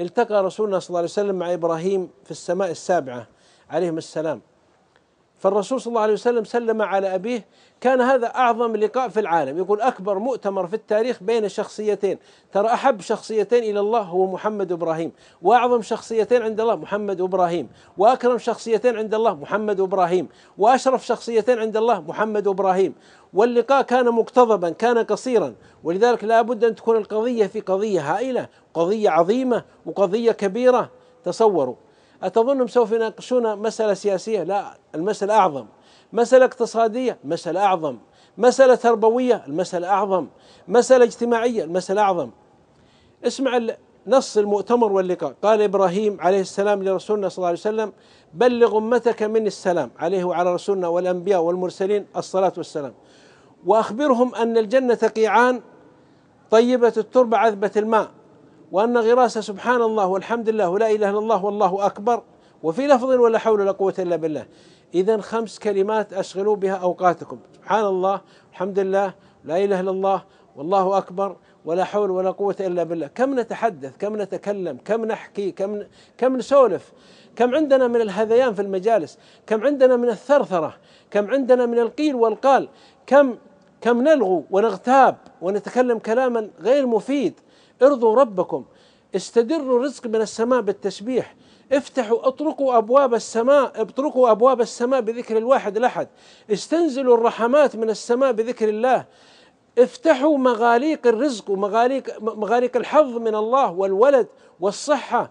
التقى رسولنا صلى الله عليه وسلم مع ابراهيم في السماء السابعه عليهم السلام فالرسول صلى الله عليه وسلم سلم على أبيه كان هذا أعظم لقاء في العالم يقول أكبر مؤتمر في التاريخ بين شخصيتين ترى أحب شخصيتين إلى الله هو محمد إبراهيم وأعظم شخصيتين عند الله محمد إبراهيم وأكرم شخصيتين عند الله محمد إبراهيم وأشرف شخصيتين عند الله محمد إبراهيم واللقاء كان مقتضبا كان قصيرا ولذلك لا بد أن تكون القضية في قضية هائلة قضية عظيمة وقضية كبيرة تصوروا أتظنهم سوف يناقشون مسألة سياسية لا المسألة أعظم مسألة اقتصادية مسألة أعظم مسألة تربوية المسألة أعظم مسألة اجتماعية المسألة أعظم اسمع نص المؤتمر واللقاء قال إبراهيم عليه السلام لرسولنا صلى الله عليه وسلم بلغ أمتك مني السلام عليه وعلى رسولنا والأنبياء والمرسلين الصلاة والسلام وأخبرهم أن الجنة قيعان طيبة التربة عذبة الماء وأن غراسة سبحان الله والحمد لله ولا إله إلا الله والله أكبر وفي لفظ ولا حول ولا قوة إلا بالله إذا خمس كلمات أشغلوا بها أوقاتكم سبحان الله الحمد لله لا إله إلا الله والله أكبر ولا حول ولا قوة إلا بالله كم نتحدث كم نتكلم كم نحكي كم كم نسولف كم عندنا من الهذيان في المجالس كم عندنا من الثرثرة كم عندنا من القيل والقال كم كم نلغو ونغتاب ونتكلم كلاما غير مفيد ارضوا ربكم استدروا الرزق من السماء بالتسبيح افتحوا اطرقوا ابواب السماء اطرقوا ابواب السماء بذكر الواحد الاحد استنزلوا الرحمات من السماء بذكر الله افتحوا مغاليق الرزق ومغاليق مغاليق الحظ من الله والولد والصحة